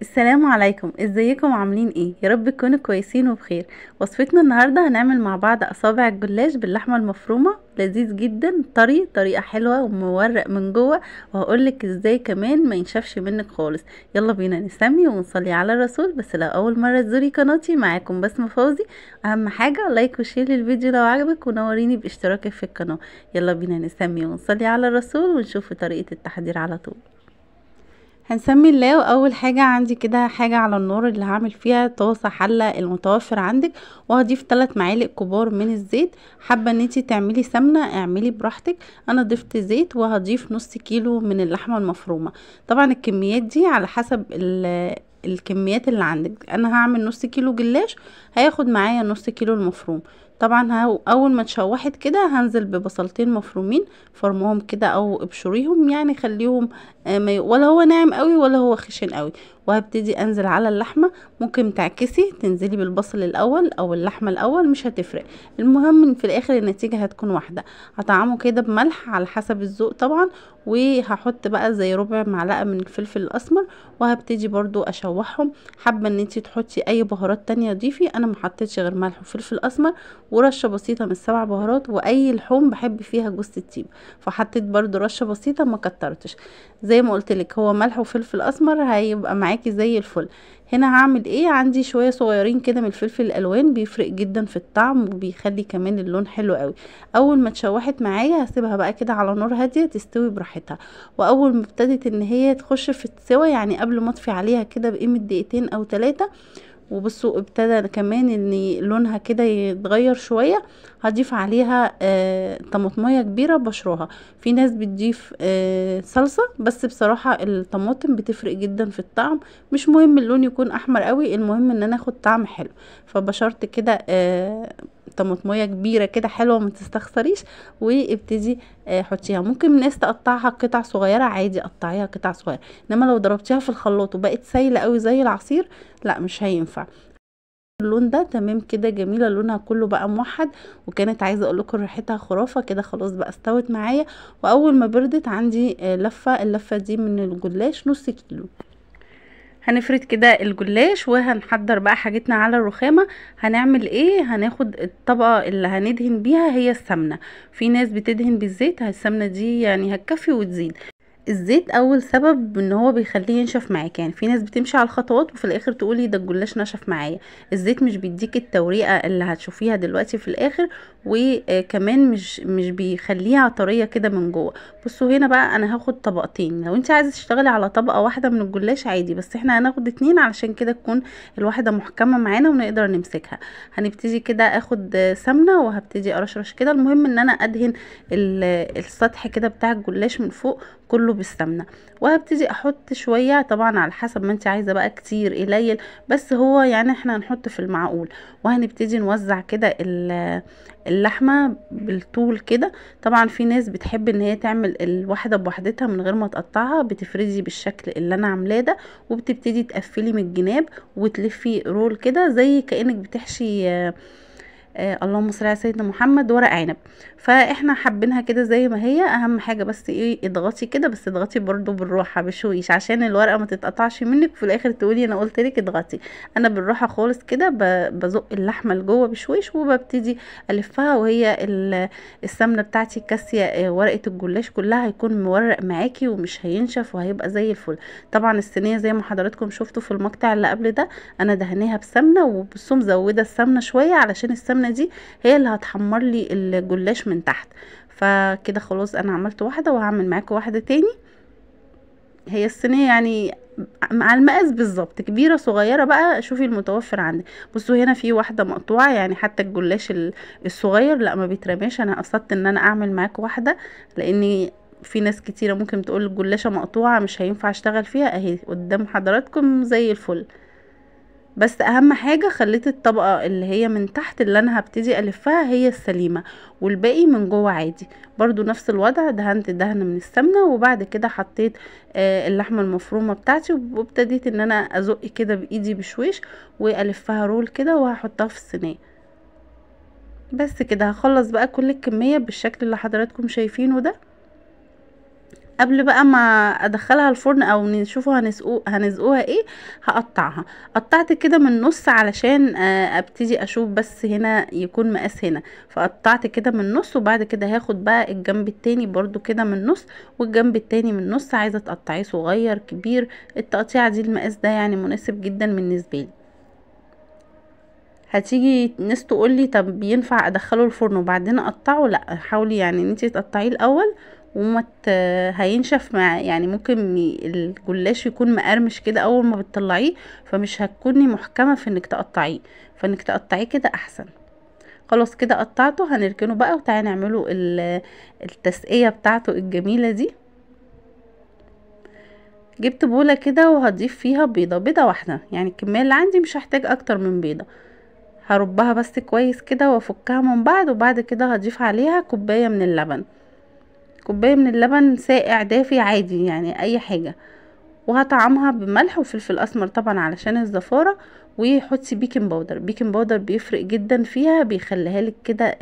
السلام عليكم ازيكم عاملين ايه يا رب تكونوا كويسين وبخير وصفتنا النهارده هنعمل مع بعض اصابع الجلاش باللحمه المفرومه لذيذ جدا طري طريقه حلوه ومورق من جوه وهقولك ازاي كمان ما ينشفش منك خالص يلا بينا نسمي ونصلي على الرسول بس لو اول مره تزوري قناتي معاكم بسمه فوزي اهم حاجه لايك وشير للفيديو لو عجبك ونوريني باشتراكك في القناه يلا بينا نسمي ونصلي على الرسول ونشوف طريقه التحضير على طول هنسمي اللاو اول حاجة عندي كده حاجة على النار اللي هعمل فيها طاسة حلة المتوفر عندك وهضيف تلات معالق كبار من الزيت حابة ان انتي تعملي سمنة اعملي براحتك انا ضفت زيت وهضيف نص كيلو من اللحمة المفرومة طبعا الكميات دي على حسب الكميات اللي عندك انا هعمل نص كيلو جلاش هياخد معايا نص كيلو المفروم طبعا اول ما اتشوحت كده هنزل ببصلتين مفرومين فرمهم كده او ابشريهم يعني خليهم آه، ولا هو ناعم قوي ولا هو خشن قوي وهبتدي انزل على اللحمه ممكن تعكسي تنزلي بالبصل الاول او اللحمه الاول مش هتفرق المهم في الاخر النتيجه هتكون واحده هطعمه كده بملح على حسب الذوق طبعا وهحط بقى زي ربع معلقه من الفلفل الاسمر وهبتدي برضو اشوحهم حابه ان انتي تحطي اي بهارات تانية ضيفي انا ما حطيتش غير ملح وفلفل اسمر ورشه بسيطه من السبع بهارات واي لحوم بحب فيها جوز الطيب فحطيت برده رشه بسيطه ما كترتش زي ما قلت لك هو ملح وفلفل اسمر هيبقى معاكي زي الفل هنا هعمل ايه عندي شويه صغيرين كده من الفلفل الالوان بيفرق جدا في الطعم وبيخلي كمان اللون حلو قوي اول ما اتشوحت معايا هسيبها بقى كده على نار هاديه تستوي براحتها واول ما ابتدت ان هي تخش في السوا يعني قبل ما اطفي عليها كده بقيمه دقيقتين او ثلاثه وبصوا ابتدى كمان ان لونها كده يتغير شوية هضيف عليها آه طماطمية كبيرة بشرها في ناس بتضيف آه صلصة بس بصراحة الطماطم بتفرق جدا في الطعم مش مهم اللون يكون احمر قوي المهم ان انا اخد طعم حلو فبشرت كده آه طماطميه كبيره كده حلوه ما تستخسريش وابتدي آه، حطيها ممكن الناس تقطعها قطع صغيره عادي قطعيها قطع صغيره انما لو ضربتيها في الخلاط وبقت سايله قوي زي العصير لا مش هينفع اللون ده تمام كده جميله لونها كله بقى موحد وكانت عايزه اقول لكم ريحتها خرافه كده خلاص بقى استوت معايا واول ما بردت عندي آه، لفه اللفه دي من الجلاش نص كيلو هنفرد كده الجلاش وهنحضر بقى حاجتنا على الرخامة هنعمل ايه هناخد الطبقة اللي هندهن بيها هي السمنة في ناس بتدهن بالزيت السمنة دي يعني هتكفي وتزيد الزيت اول سبب ان هو بيخليه ينشف معاك يعني في ناس بتمشي على الخطوات وفي الاخر تقولي ده الجلاش نشف معايا الزيت مش بيديك التوريقه اللي هتشوفيها دلوقتي في الاخر وكمان مش مش بيخليها طريه كده من جوه بصوا هنا بقى انا هاخد طبقتين لو انت عايزه تشتغلي على طبقه واحده من الجلاش عادي بس احنا هناخد اتنين علشان كده تكون الواحده محكمه معانا ونقدر نمسكها هنبتدي كده اخد سمنه وهبتدي ارشرش كده المهم ان انا ادهن السطح كده بتاع الجلاش من فوق كله بالسمنه وهبتدي احط شويه طبعا على حسب ما انت عايزه بقى كتير قليل بس هو يعني احنا هنحط في المعقول وهنبتدي نوزع كده اللحمه بالطول كده طبعا في ناس بتحب ان هي تعمل الواحده بوحدتها من غير ما تقطعها بتفردي بالشكل اللي انا عاملاه ده وبتبتدي تقفلي من الجناب وتلفي رول كده زي كانك بتحشي آه اللهم صل على سيدنا محمد ورق عنب فاحنا حابينها كده زي ما هي اهم حاجه بس ايه اضغطي كده بس اضغطي برده بالراحه بشويش عشان الورقه ما تتقطعش منك وفي الاخر تقولي انا قلت لك اضغطي انا بالراحه خالص كده بزق اللحمه لجوه بشويش وببتدي الفها وهي السمنه بتاعتي كاسيه آه، ورقه الجلاش كلها هيكون مورق معاكي ومش هينشف وهيبقى زي الفل طبعا الصينيه زي ما حضراتكم شفتوا في المقطع اللي قبل ده انا دهنيها بسمنه وبصوم مزوده السمنه شويه علشان السمنه السمنه دي هي اللي هتحمر لي الجلاش من تحت فكده خلاص انا عملت واحده وهعمل معاكم واحده تاني هي الصينيه يعني مع المقاس بالظبط كبيره صغيره بقى شوفي المتوفر عندك بصوا هنا في واحده مقطوعه يعني حتى الجلاش الصغير لا ما بيترماش انا قصدت ان انا اعمل معاكم واحده لان في ناس كتيره ممكن تقول الجلاشه مقطوعه مش هينفع اشتغل فيها اهي قدام حضراتكم زي الفل بس اهم حاجة خليت الطبقة اللي هي من تحت اللي انا هبتدي الفها هي السليمة والباقي من جوه عادي برضو نفس الوضع دهنت دهن من السمنة وبعد كده حطيت آه، اللحمة المفرومة بتاعتي وابتديت ان انا ازق كده بايدي بشويش والفها رول كده وهحطها في الصينية بس كده هخلص بقى كل الكمية بالشكل اللي حضراتكم شايفينه ده قبل بقى ما ادخلها الفرن او نشوفه هنسقوها ايه اقطعها قطعت كده من النص علشان آه، ابتدي اشوف بس هنا يكون مقاس هنا فقطعت كده من النص وبعد كده هاخد بقى الجنب التاني برضو كده من النص والجنب التاني من النص عايزه تقطعيه صغير كبير التقطيعه دي المقاس ده يعني مناسب جدا بالنسبه لي هتيجي ناس تقول لي طب ينفع ادخله الفرن وبعدين اقطعه لا حاولي يعني ان انت تقطعيه الاول ومت هينشف مع يعني ممكن الجلاش يكون مقرمش كده اول ما بتطلعيه فمش هتكوني محكمه في انك تقطعيه فانك تقطعيه كده احسن خلاص كده قطعته هنركنه بقى وتعالى نعمله التسقيه بتاعته الجميله دي جبت بوله كده وهضيف فيها بيضه بيضه واحده يعني الكميه اللي عندي مش هحتاج اكتر من بيضه هربها بس كويس كده وافكها من بعض وبعد كده هضيف عليها كوبايه من اللبن كوبايه من اللبن ساقع دافي عادي يعني اي حاجه وهطعمها بملح وفلفل اسمر طبعا علشان الزفاره وحطي بيكنج باودر بيكنج باودر بيفرق جدا فيها بيخليها لك كده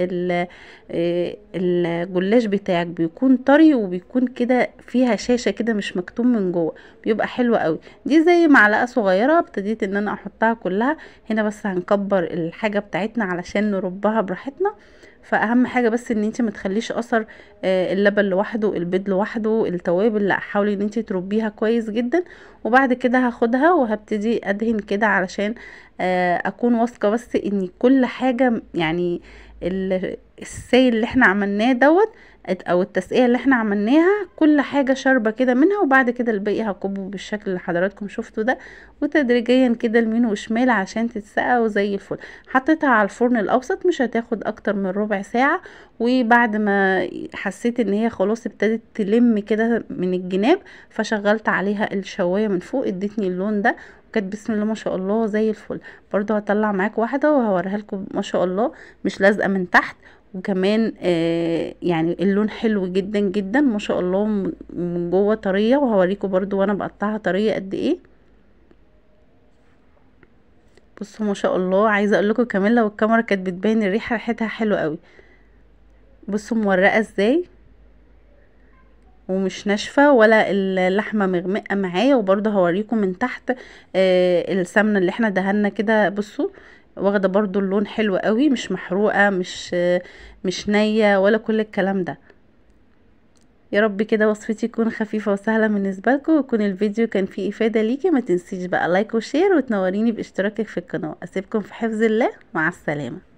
آه، الجلاش بتاعك بيكون طري وبيكون كده فيها شاشه كده مش مكتوم من جوه بيبقى حلو قوي دي زي معلقه صغيره ابتديت ان انا احطها كلها هنا بس هنكبر الحاجه بتاعتنا علشان نربها براحتنا فاهم حاجه بس ان انت ما تخليش اثر آه، اللبن لوحده البيض لوحده التوابل لا حاولي ان انت تربيها كويس جدا وبعد كده هاخدها وهبتدي ادهن كده علشان آه، اكون واثقه بس ان كل حاجه يعني السيل اللي احنا عملناه دوت او التسقيه اللي احنا عملناها كل حاجه شاربه كده منها وبعد كده الباقي هكبه بالشكل اللي حضراتكم شفتوا ده وتدريجيا كده لمين وشمال عشان تتسقى وزي الفل حطيتها على الفرن الاوسط مش هتاخد اكتر من ربع ساعه وبعد ما حسيت ان هي خلاص ابتدت تلم كده من الجناب فشغلت عليها الشوايه من فوق ادتني اللون ده كانت بسم الله ما شاء الله زي الفل برضو هطلع معاك واحده وهوريها لكم ما شاء الله مش لازقه من تحت وكمان آه يعني اللون حلو جدا جدا ما شاء الله من جوه طريه وهوريكم برضو وانا بقطعها طريه قد ايه بصوا ما شاء الله عايزه اقول لكم كمان لو الكاميرا كانت بتبين الريحه ريحتها حلوه قوي بصوا مورقه ازاي ومش ناشفه ولا اللحمه مغمقه معايا وبرده هوريكم من تحت آه السمنه اللي احنا دهنا كده بصوا واخده برضو اللون حلو قوي مش محروقه مش مش نيه ولا كل الكلام ده يا رب كده وصفتي تكون خفيفه وسهله بالنسبه لكم ويكون الفيديو كان فيه افاده ليكي ما تنسيش بقى لايك وشير وتنوريني باشتراكك في القناه اسيبكم في حفظ الله مع السلامه